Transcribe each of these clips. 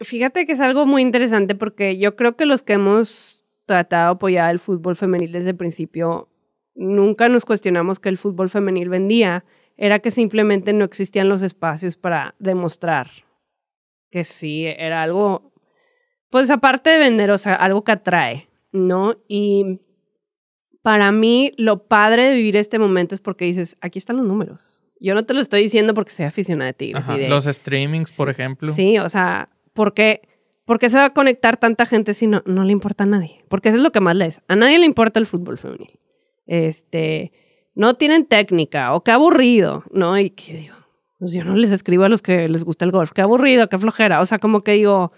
Fíjate que es algo muy interesante porque yo creo que los que hemos tratado de apoyar el fútbol femenil desde el principio, nunca nos cuestionamos que el fútbol femenil vendía, era que simplemente no existían los espacios para demostrar que sí, era algo, pues aparte de vender, o sea, algo que atrae, ¿no? Y para mí lo padre de vivir este momento es porque dices, aquí están los números. Yo no te lo estoy diciendo porque soy aficionada a ti. los streamings, por ejemplo. Sí, o sea, ¿por qué, se va a conectar tanta gente si no, no le importa a nadie? Porque eso es lo que más es. A nadie le importa el fútbol femenil. Este, no tienen técnica o qué aburrido, ¿no? Y qué digo, pues yo no les escribo a los que les gusta el golf, qué aburrido, qué flojera. O sea, como que digo,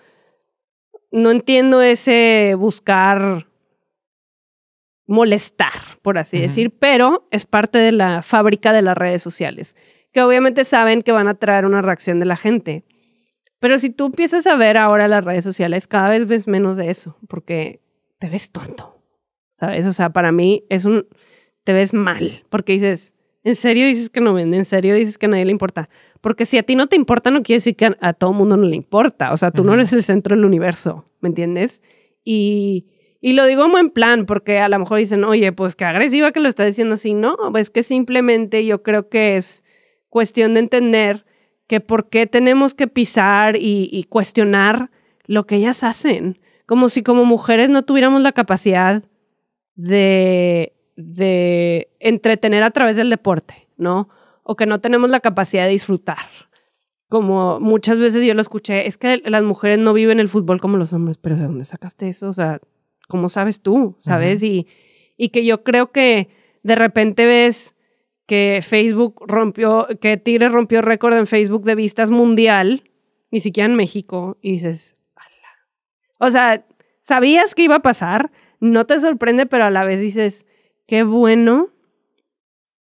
no entiendo ese buscar molestar, por así decir, pero es parte de la fábrica de las redes sociales, que obviamente saben que van a traer una reacción de la gente. Pero si tú empiezas a ver ahora las redes sociales, cada vez ves menos de eso, porque te ves tonto, ¿sabes? O sea, para mí es un, te ves mal, porque dices, en serio dices que no vende, en serio dices que a nadie le importa. Porque si a ti no te importa, no quiere decir que a, todo el mundo no le importa. O sea, tú no eres el centro del universo, ¿me entiendes? Y, lo digo en plan, porque a lo mejor dicen, oye, pues qué agresiva que lo está diciendo así. No, es que simplemente yo creo que es cuestión de entender que por qué tenemos que pisar y, cuestionar lo que ellas hacen, como si como mujeres no tuviéramos la capacidad de, de entretener a través del deporte, ¿no? O que no tenemos la capacidad de disfrutar. Como muchas veces yo lo escuché, es que las mujeres no viven el fútbol como los hombres, pero ¿de dónde sacaste eso? O sea, ¿cómo sabes tú? ¿Sabes? Y, y que yo creo que de repente ves que Facebook rompió, que rompió récord en Facebook de vistas mundial, ni siquiera en México, y dices, o sea, sabías que iba a pasar, no te sorprende, pero a la vez dices, qué bueno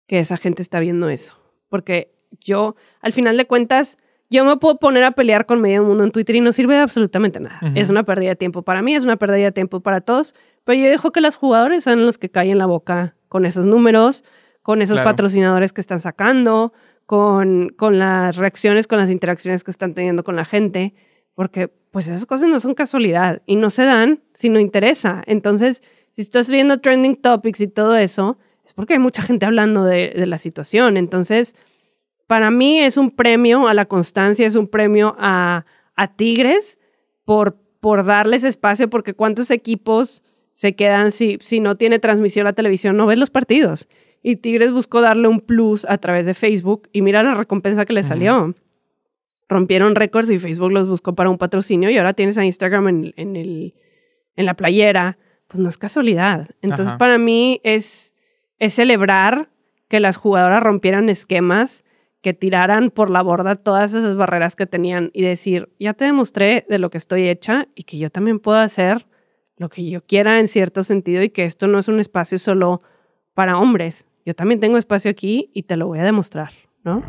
que esa gente está viendo eso, porque yo, al final de cuentas, yo me puedo poner a pelear con medio mundo en Twitter y no sirve absolutamente nada. Es una pérdida de tiempo para mí, es una pérdida de tiempo para todos, pero yo dejo que los jugadores sean los que caen la boca con esos números, con esos patrocinadores que están sacando, con, las reacciones, con las interacciones que están teniendo con la gente, porque pues esas cosas no son casualidad y no se dan si no interesa. Entonces, si estás viendo trending topics y todo eso, es porque hay mucha gente hablando de, la situación. Entonces, para mí es un premio a la constancia, es un premio a, Tigres por, por darles espacio, porque cuántos equipos se quedan si, si no tiene transmisión la televisión, no ves los partidos. Y Tigres buscó darle un plus a través de Facebook y mira la recompensa que le salió. Rompieron récords y Facebook los buscó para un patrocinio y ahora tienes a Instagram en, el, en la playera. Pues no es casualidad. Entonces para mí es, es celebrar que las jugadoras rompieran esquemas, que tiraran por la borda todas esas barreras que tenían y decir, ya te demostré de lo que estoy hecha y que yo también puedo hacer lo que yo quiera en cierto sentido y que esto no es un espacio solo para hombres, yo también tengo espacio aquí y te lo voy a demostrar, ¿no?